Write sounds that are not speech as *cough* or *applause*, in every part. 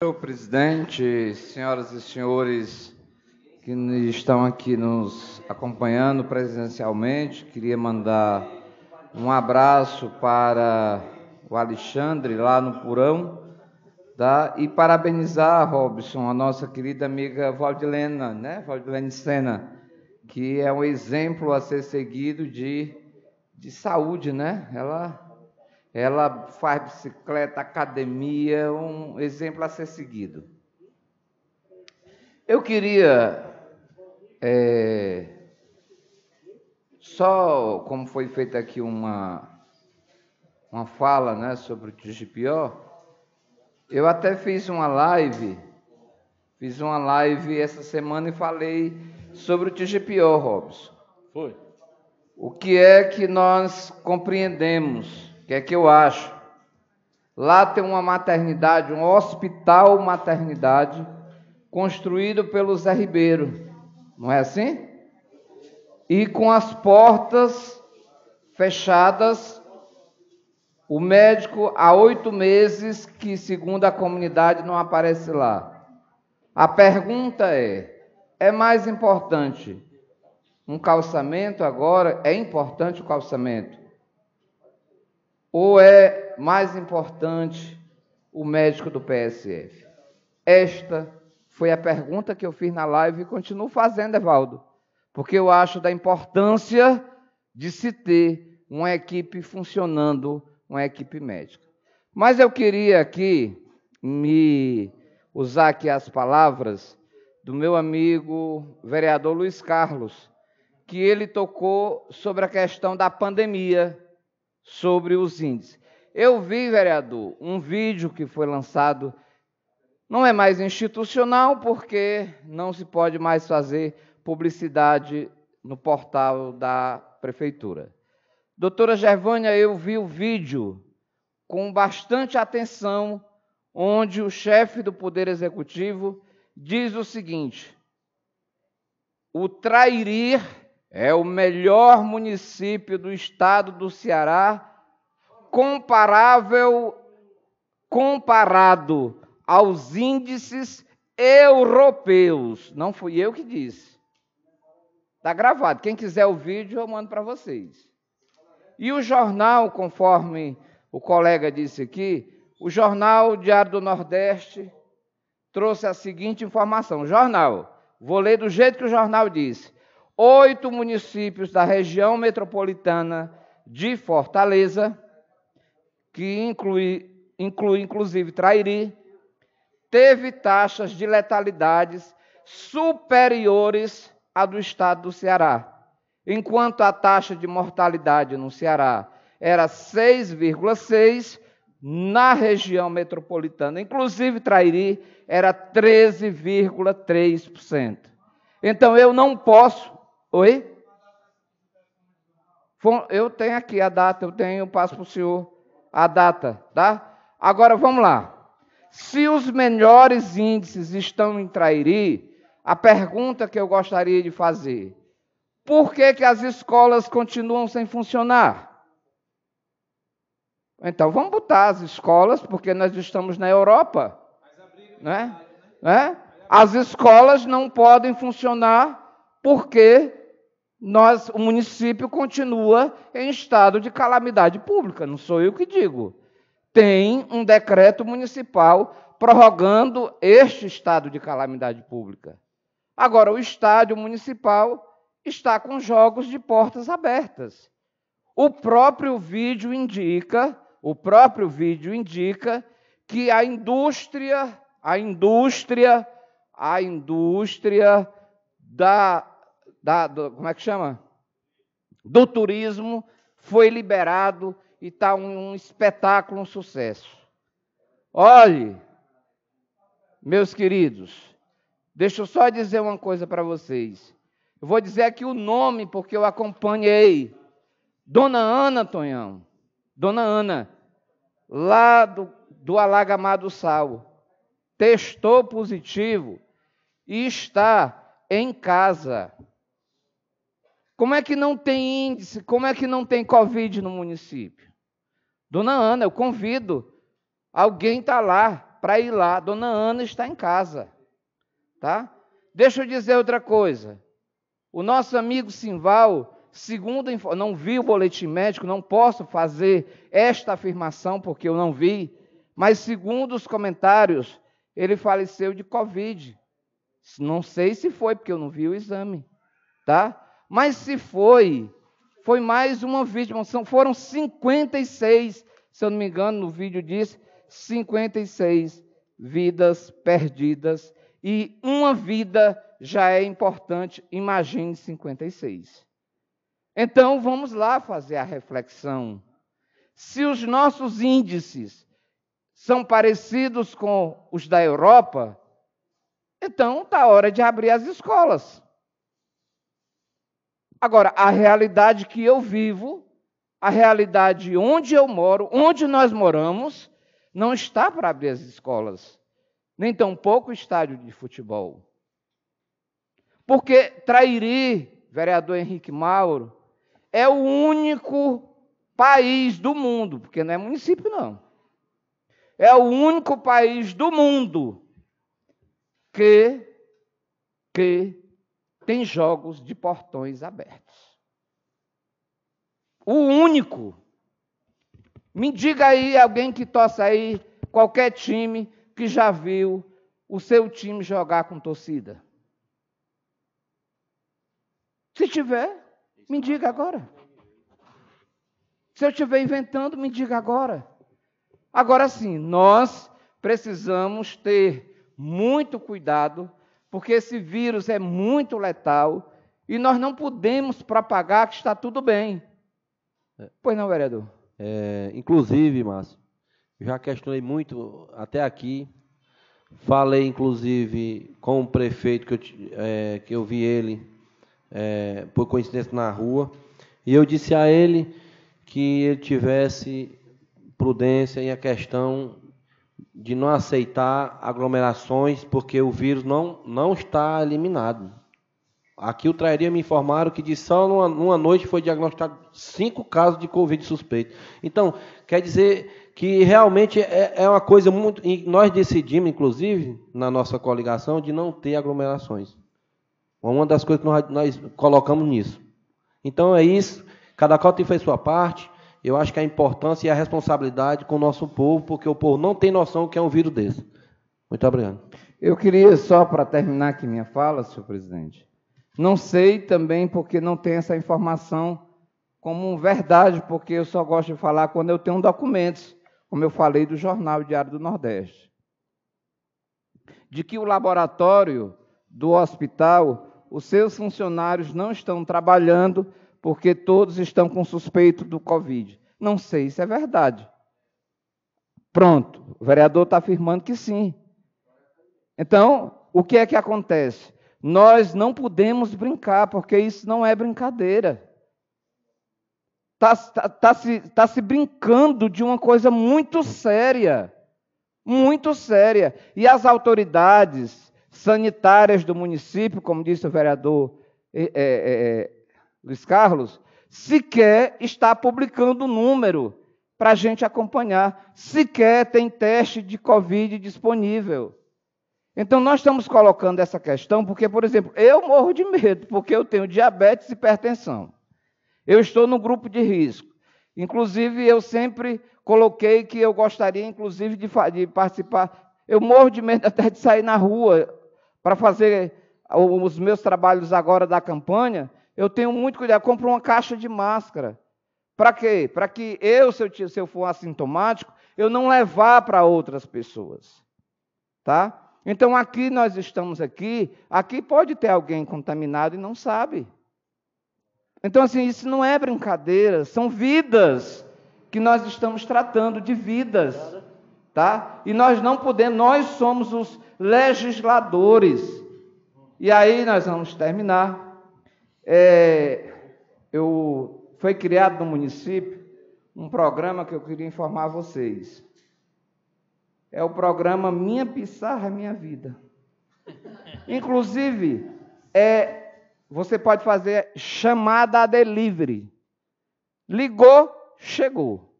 Senhor presidente, senhoras e senhores que estão aqui nos acompanhando presencialmente, queria mandar um abraço para o Alexandre lá no Purão, tá? E parabenizar Robson, a nossa querida amiga Valdilena, né? Valdilene Sena, que é um exemplo a ser seguido de de saúde, né? Ela ela faz bicicleta, academia, um exemplo a ser seguido. Eu queria é, só, como foi feita aqui uma, uma fala né, sobre o TGPO, eu até fiz uma live, fiz uma live essa semana e falei sobre o TGPO, Robson. Foi. O que é que nós compreendemos? que é que eu acho? Lá tem uma maternidade, um hospital maternidade, construído pelo Zé Ribeiro, não é assim? E com as portas fechadas, o médico há oito meses que, segundo a comunidade, não aparece lá. A pergunta é: é mais importante um calçamento agora? É importante o calçamento? Ou é mais importante o médico do PSF? Esta foi a pergunta que eu fiz na live e continuo fazendo, Evaldo, porque eu acho da importância de se ter uma equipe funcionando, uma equipe médica. Mas eu queria aqui me usar aqui as palavras do meu amigo vereador Luiz Carlos, que ele tocou sobre a questão da pandemia sobre os índices. Eu vi, vereador, um vídeo que foi lançado, não é mais institucional, porque não se pode mais fazer publicidade no portal da prefeitura. Doutora Gervânia, eu vi o vídeo com bastante atenção, onde o chefe do Poder Executivo diz o seguinte: o trairir é o melhor município do estado do Ceará, comparável comparado aos índices europeus. Não fui eu que disse. Está gravado. Quem quiser o vídeo, eu mando para vocês. E o jornal, conforme o colega disse aqui, o jornal Diário do Nordeste trouxe a seguinte informação: jornal, vou ler do jeito que o jornal disse oito municípios da região metropolitana de Fortaleza, que inclui, inclui inclusive Trairi, teve taxas de letalidades superiores à do estado do Ceará, enquanto a taxa de mortalidade no Ceará era 6,6 na região metropolitana, inclusive Trairi, era 13,3%. Então eu não posso Oi? Eu tenho aqui a data, eu tenho, passo para o senhor a data, tá? Agora vamos lá. Se os melhores índices estão em Trairi, a pergunta que eu gostaria de fazer: por que, que as escolas continuam sem funcionar? Então vamos botar as escolas, porque nós estamos na Europa, né? né? As escolas não podem funcionar porque nós, o município continua em estado de calamidade pública, não sou eu que digo. Tem um decreto municipal prorrogando este estado de calamidade pública. Agora, o estádio municipal está com jogos de portas abertas. O próprio vídeo indica, o próprio vídeo indica que a indústria, a indústria, a indústria da da, do, como é que chama? Do turismo, foi liberado e está um, um espetáculo, um sucesso. Olhe, meus queridos, deixa eu só dizer uma coisa para vocês. Eu vou dizer aqui o nome, porque eu acompanhei. Dona Ana Tonhão. Dona Ana, lá do, do Alagamado Sal, testou positivo e está em casa. Como é que não tem índice? Como é que não tem Covid no município? Dona Ana, eu convido. Alguém está lá para ir lá. Dona Ana está em casa. Tá? Deixa eu dizer outra coisa. O nosso amigo Simval, segundo não vi o boletim médico, não posso fazer esta afirmação porque eu não vi, mas segundo os comentários, ele faleceu de COVID. Não sei se foi porque eu não vi o exame, tá? Mas se foi, foi mais uma vítima. São, foram 56, se eu não me engano, no vídeo diz 56 vidas perdidas. E uma vida já é importante, imagine 56. Então vamos lá fazer a reflexão. Se os nossos índices são parecidos com os da Europa, então está a hora de abrir as escolas. Agora, a realidade que eu vivo, a realidade onde eu moro, onde nós moramos, não está para abrir as escolas, nem tampouco o estádio de futebol. Porque Trairi, vereador Henrique Mauro, é o único país do mundo, porque não é município, não. É o único país do mundo que, que tem jogos de portões abertos. O único. Me diga aí alguém que torce aí, qualquer time que já viu o seu time jogar com torcida. Se tiver, me diga agora. Se eu estiver inventando, me diga agora. Agora sim, nós precisamos ter muito cuidado porque esse vírus é muito letal e nós não podemos propagar que está tudo bem. É. Pois não, vereador? É, inclusive, Márcio, já questionei muito até aqui. Falei, inclusive, com o prefeito que eu, é, que eu vi ele é, por coincidência na rua. E eu disse a ele que ele tivesse prudência em a questão de não aceitar aglomerações, porque o vírus não, não está eliminado. Aqui o trairia me informaram que de só numa, numa noite foi diagnosticado cinco casos de Covid suspeito. Então, quer dizer que realmente é, é uma coisa muito. Nós decidimos, inclusive, na nossa coligação, de não ter aglomerações. Uma das coisas que nós, nós colocamos nisso. Então é isso. Cada qual tem feito sua parte eu acho que a importância e a responsabilidade com o nosso povo, porque o povo não tem noção do que é um vírus desse. Muito obrigado. Eu queria só para terminar aqui minha fala, senhor presidente. Não sei também porque não tem essa informação como verdade, porque eu só gosto de falar quando eu tenho documentos, como eu falei do jornal Diário do Nordeste, de que o laboratório do hospital, os seus funcionários não estão trabalhando porque todos estão com suspeito do Covid. Não sei se é verdade. Pronto, o vereador está afirmando que sim. Então, o que é que acontece? Nós não podemos brincar, porque isso não é brincadeira. Está tá, tá se, tá se brincando de uma coisa muito séria. Muito séria. E as autoridades sanitárias do município, como disse o vereador é, é, Luiz Carlos, sequer está publicando o número para a gente acompanhar, sequer tem teste de Covid disponível. Então, nós estamos colocando essa questão porque, por exemplo, eu morro de medo, porque eu tenho diabetes e hipertensão. Eu estou no grupo de risco. Inclusive, eu sempre coloquei que eu gostaria, inclusive, de, de participar. Eu morro de medo até de sair na rua para fazer os meus trabalhos agora da campanha, eu tenho muito cuidado. Eu compro uma caixa de máscara. Para quê? Para que eu, se eu, se eu for assintomático, eu não levar para outras pessoas. Tá? Então aqui nós estamos aqui, aqui pode ter alguém contaminado e não sabe. Então assim, isso não é brincadeira, são vidas que nós estamos tratando de vidas, tá? E nós não podemos, nós somos os legisladores. E aí nós vamos terminar é, eu, foi criado no município um programa que eu queria informar a vocês. É o programa Minha Pissarra é Minha Vida. *laughs* Inclusive, é, você pode fazer chamada a delivery. Ligou, chegou.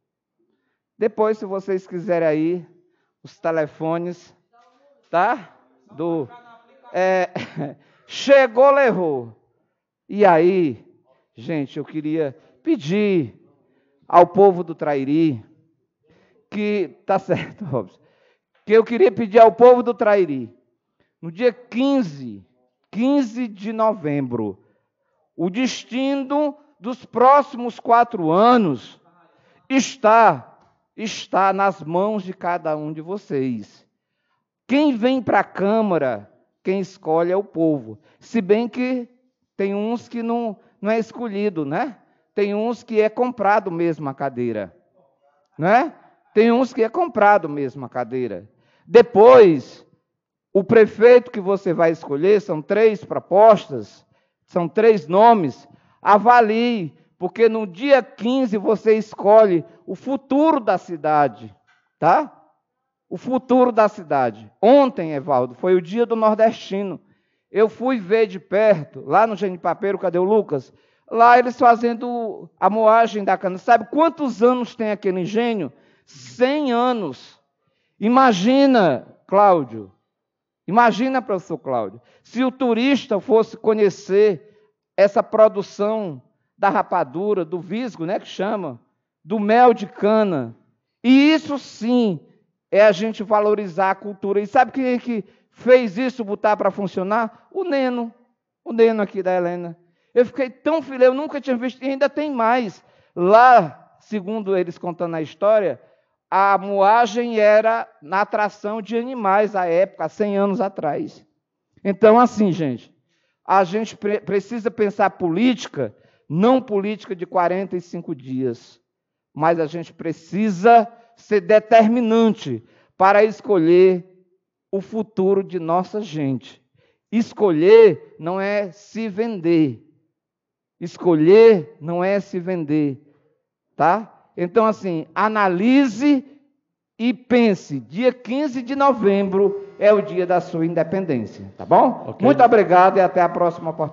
Depois, se vocês quiserem aí, os telefones, tá? Do. É, *laughs* chegou, levou. E aí, gente, eu queria pedir ao povo do Trairi que, tá *laughs* certo, Robson, que eu queria pedir ao povo do Trairi, no dia 15, 15 de novembro, o destino dos próximos quatro anos está está nas mãos de cada um de vocês. Quem vem para a Câmara, quem escolhe é o povo. Se bem que tem uns que não, não é escolhido, né? Tem uns que é comprado mesmo a cadeira, né? Tem uns que é comprado mesmo a cadeira. Depois, o prefeito que você vai escolher, são três propostas, são três nomes, avalie, porque no dia 15 você escolhe o futuro da cidade, tá? O futuro da cidade. Ontem, Evaldo, foi o dia do nordestino. Eu fui ver de perto, lá no Genipapeiro, cadê o Lucas? Lá eles fazendo a moagem da cana. Sabe quantos anos tem aquele engenho? 100 anos. Imagina, Cláudio. Imagina, professor Cláudio, se o turista fosse conhecer essa produção da rapadura, do visgo, né, que chama, do mel de cana. E isso sim é a gente valorizar a cultura. E sabe quem é que fez isso botar para funcionar? O Neno, o Neno aqui da Helena. Eu fiquei tão filé, eu nunca tinha visto, e ainda tem mais. Lá, segundo eles contando a história, a moagem era na atração de animais à época, 100 anos atrás. Então, assim, gente, a gente pre precisa pensar política, não política de 45 dias, mas a gente precisa ser determinante para escolher o futuro de nossa gente. Escolher não é se vender. Escolher não é se vender, tá? Então assim, analise e pense. Dia 15 de novembro é o dia da sua independência, tá bom? Okay. Muito obrigado e até a próxima oportunidade.